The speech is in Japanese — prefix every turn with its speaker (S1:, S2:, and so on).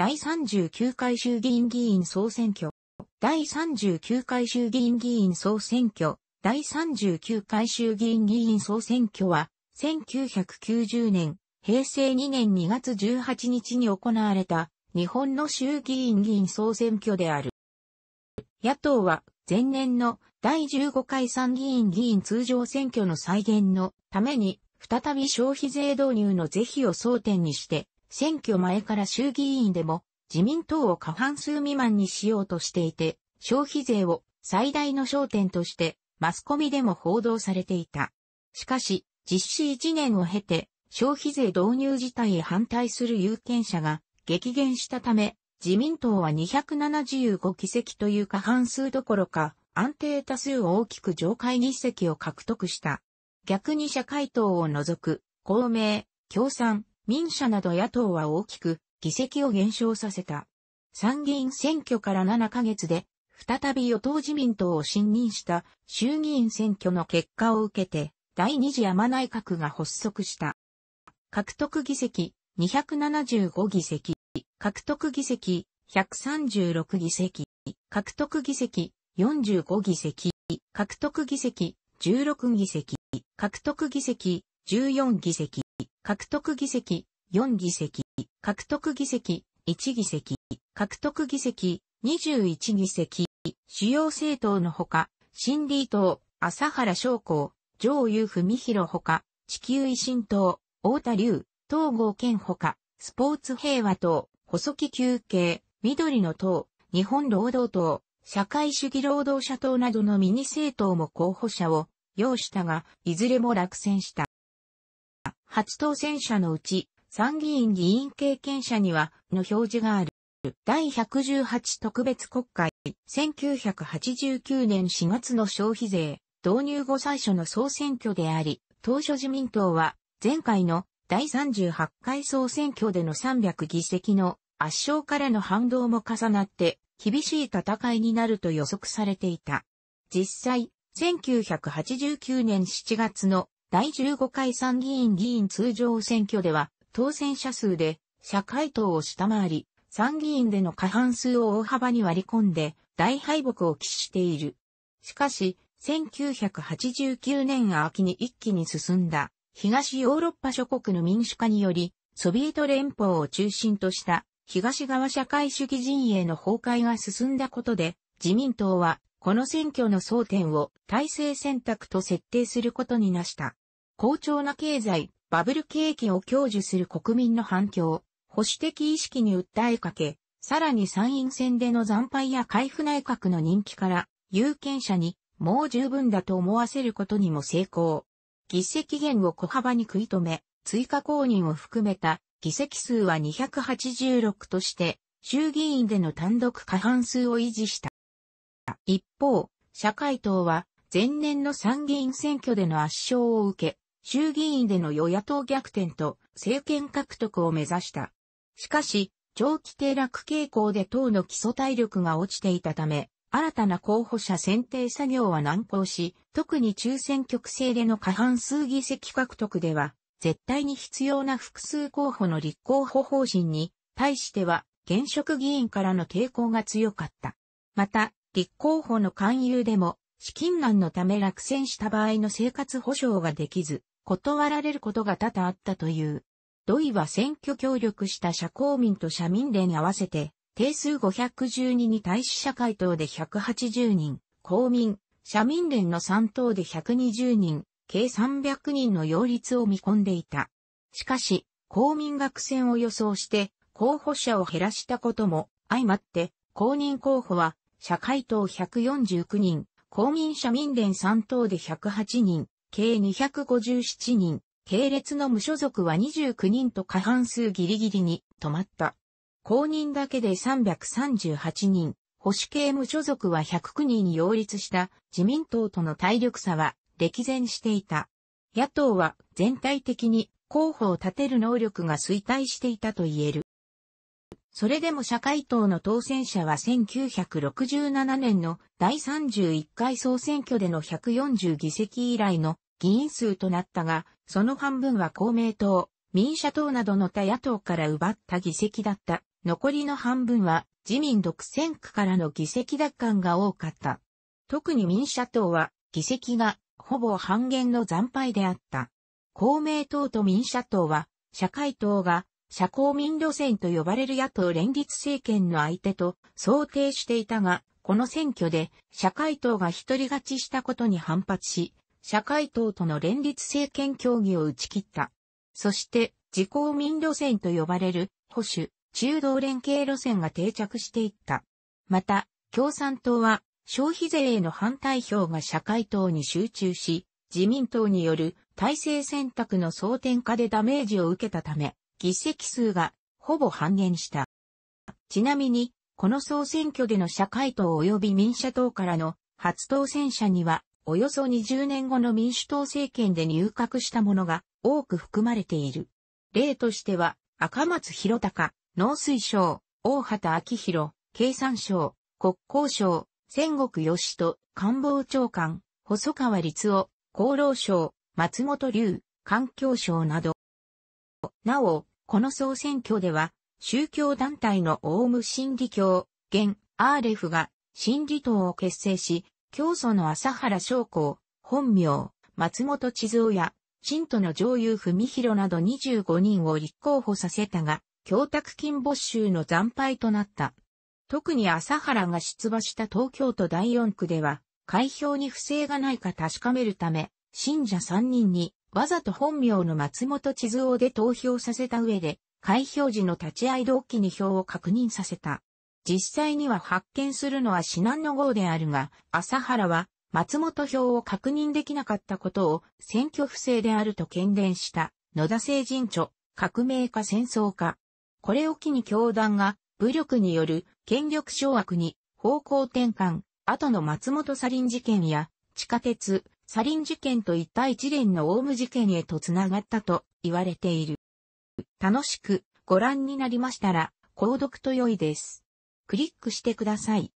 S1: 第39回衆議院議員総選挙、第39回衆議院議員総選挙、第39回衆議院議員総選挙は、1990年、平成2年2月18日に行われた、日本の衆議院議員総選挙である。野党は、前年の第15回参議院議員通常選挙の再現のために、再び消費税導入の是非を争点にして、選挙前から衆議院でも自民党を過半数未満にしようとしていて、消費税を最大の焦点としてマスコミでも報道されていた。しかし、実施1年を経て消費税導入自体へ反対する有権者が激減したため、自民党は275議席という過半数どころか、安定多数を大きく上階議席を獲得した。逆に社会党を除く、公明、共産、民社など野党は大きく議席を減少させた。参議院選挙から7ヶ月で、再び与党自民党を信任した衆議院選挙の結果を受けて、第二次山内閣が発足した。獲得議席275議席、獲得議席136議席、獲得議席45議席、獲得議席16議席、獲得議席14議席、獲得議席、4議席、獲得議席、1議席、獲得議席、21議席、主要政党のほか、新理党、朝原将校、上優文博ほか、地球維新党、大田龍、東郷健ほか、スポーツ平和党、細木休憩、緑の党、日本労働党、社会主義労働者党などのミニ政党も候補者を要したが、いずれも落選した。初当選者のうち、参議院議員経験者には、の表示がある。第118特別国会、1989年4月の消費税、導入後最初の総選挙であり、当初自民党は、前回の第38回総選挙での300議席の圧勝からの反動も重なって、厳しい戦いになると予測されていた。実際、1989年7月の第15回参議院議員通常選挙では、当選者数で社会党を下回り、参議院での過半数を大幅に割り込んで、大敗北を喫している。しかし、1989年秋に一気に進んだ、東ヨーロッパ諸国の民主化により、ソビエト連邦を中心とした、東側社会主義陣営の崩壊が進んだことで、自民党はこの選挙の争点を体制選択と設定することになした。好調な経済、バブル景気を享受する国民の反響、保守的意識に訴えかけ、さらに参院選での惨敗や海部内閣の人気から、有権者にもう十分だと思わせることにも成功。議席減を小幅に食い止め、追加公認を含めた議席数は286として、衆議院での単独過半数を維持した。一方、社会党は前年の参議院選挙での圧勝を受け、衆議院での与野党逆転と政権獲得を目指した。しかし、長期低落傾向で党の基礎体力が落ちていたため、新たな候補者選定作業は難航し、特に中選挙区制での過半数議席獲得では、絶対に必要な複数候補の立候補方針に対しては、現職議員からの抵抗が強かった。また、立候補の勧誘でも、資金難のため落選した場合の生活保障ができず、断られることが多々あったという。土井は選挙協力した社公民と社民連合わせて、定数512に対し社会党で180人、公民、社民連の3党で120人、計300人の擁立を見込んでいた。しかし、公民学選を予想して、候補者を減らしたことも相まって、公認候補は社会党149人、公民社民連3党で108人、計257人、系列の無所属は29人と過半数ギリギリに止まった。公認だけで338人、保守系無所属は109人に擁立した自民党との体力差は歴然していた。野党は全体的に候補を立てる能力が衰退していたと言える。それでも社会党の当選者は1967年の第31回総選挙での140議席以来の議員数となったが、その半分は公明党、民社党などの他野党から奪った議席だった。残りの半分は自民独占区からの議席奪還が多かった。特に民社党は議席がほぼ半減の惨敗であった。公明党と民社党は社会党が社交民路線と呼ばれる野党連立政権の相手と想定していたが、この選挙で社会党が一人勝ちしたことに反発し、社会党との連立政権協議を打ち切った。そして、自公民路線と呼ばれる保守、中道連携路線が定着していった。また、共産党は消費税への反対票が社会党に集中し、自民党による体制選択の争点化でダメージを受けたため、議席数がほぼ半減した。ちなみに、この総選挙での社会党及び民社党からの初当選者には、およそ20年後の民主党政権で入閣したものが多く含まれている。例としては、赤松博隆、農水省、大畑昭弘、経産省、国交省、戦国義人、官房長官、細川律夫、厚労省、松本龍、環境省など。なお、この総選挙では、宗教団体のオウム真理教、現、アーレフが、真理党を結成し、教祖の朝原昌光、本名、松本千鶴や、信徒の上優文弘など25人を立候補させたが、供託金没収の惨敗となった。特に朝原が出馬した東京都第4区では、開票に不正がないか確かめるため、信者3人にわざと本名の松本地図をで投票させた上で、開票時の立ち会い同期に票を確認させた。実際には発見するのは至難の号であるが、朝原は松本票を確認できなかったことを選挙不正であると喧伝した野田政人著革命家戦争家。これを機に教団が武力による権力掌握に方向転換、後の松本サリン事件や地下鉄、サリン事件と一体一連のオウム事件へと繋がったと言われている。楽しくご覧になりましたら、購読と良いです。クリックしてください。